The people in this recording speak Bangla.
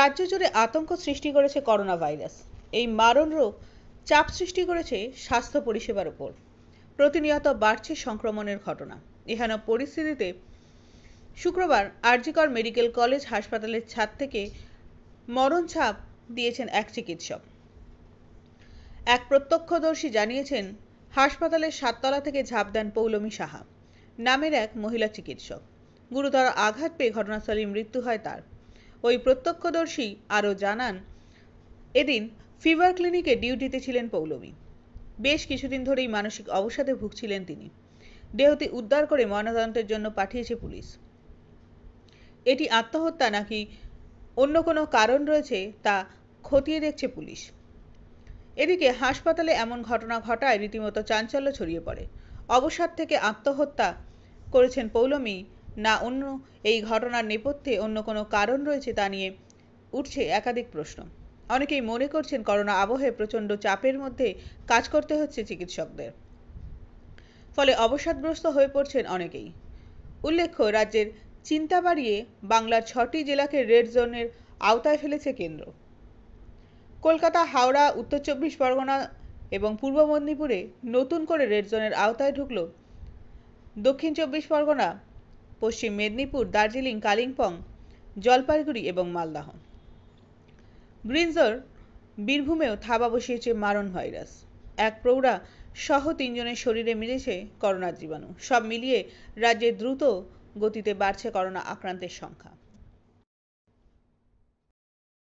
রাজ্য জুড়ে আতঙ্ক সৃষ্টি করেছে করোনা ভাইরাস এই মারণ রোগ চাপ সৃষ্টি করেছে স্বাস্থ্য পরিষেবার উপর প্রতিনিয়ত বাড়ছে সংক্রমণের ঘটনা এহেন পরিস্থিতিতে শুক্রবার আরজিকর মেডিকেল কলেজ হাসপাতালের ছাদ থেকে মরণ ছাপ দিয়েছেন এক চিকিৎসক এক প্রত্যক্ষদর্শী জানিয়েছেন হাসপাতালের সাততলা থেকে ঝাঁপ দেন পৌলমি সাহা নামের এক মহিলা চিকিৎসক গুরুতর আঘাত পেয়ে ঘটনাস্থলেই মৃত্যু হয় তার ওই প্রত্যক্ষদর্শী আরও জানান এদিন ফিভার ক্লিনিকে ডিউটিতে ছিলেন পৌলমি বেশ কিছুদিন ধরেই মানসিক অবসাদে ভুগছিলেন তিনি দেহটি উদ্ধার করে ময়নাতদন্তের জন্য পাঠিয়েছে পুলিশ এটি আত্মহত্যা নাকি অন্য কোনো কারণ রয়েছে তা খতিয়ে দেখছে পুলিশ এদিকে হাসপাতালে এমন ঘটনা ঘটায় রীতিমতো চাঞ্চল্য ছড়িয়ে পড়ে অবসাদ থেকে আত্মহত্যা করেছেন পৌলমী না অন্য এই ঘটনার নেপথ্যে অন্য কোনো কারণ রয়েছে তা নিয়ে উঠছে একাধিক প্রশ্ন অনেকেই মনে করছেন করোনা আবহে প্রচণ্ড চাপের মধ্যে কাজ করতে হচ্ছে চিকিৎসকদের ফলে অবসাদগ্রস্ত হয়ে পড়ছেন অনেকেই উল্লেখ্য রাজ্যের চিন্তা বাড়িয়ে বাংলার ছটি জেলাকে রেড জোনের আওতায় ফেলেছে কেন্দ্র কলকাতা হাওড়া উত্তর চব্বিশ পরগনা এবং পূর্ব মেদিনীপুরে নতুন করে রেড জোনের আওতায় ঢুকল দক্ষিণ চব্বিশ পরগনা পশ্চিম মেদিনীপুর দার্জিলিং কালিম্পং জলপাইগুড়ি এবং মালদাহ গ্রিনজর বীরভূমেও থাবা বসিয়েছে মারণ ভাইরাস এক প্রৌঢ়া সহ তিনজনের শরীরে মিলেছে করোনার জীবাণু সব মিলিয়ে রাজ্যে দ্রুত গতিতে বাড়ছে করোনা আক্রান্তের সংখ্যা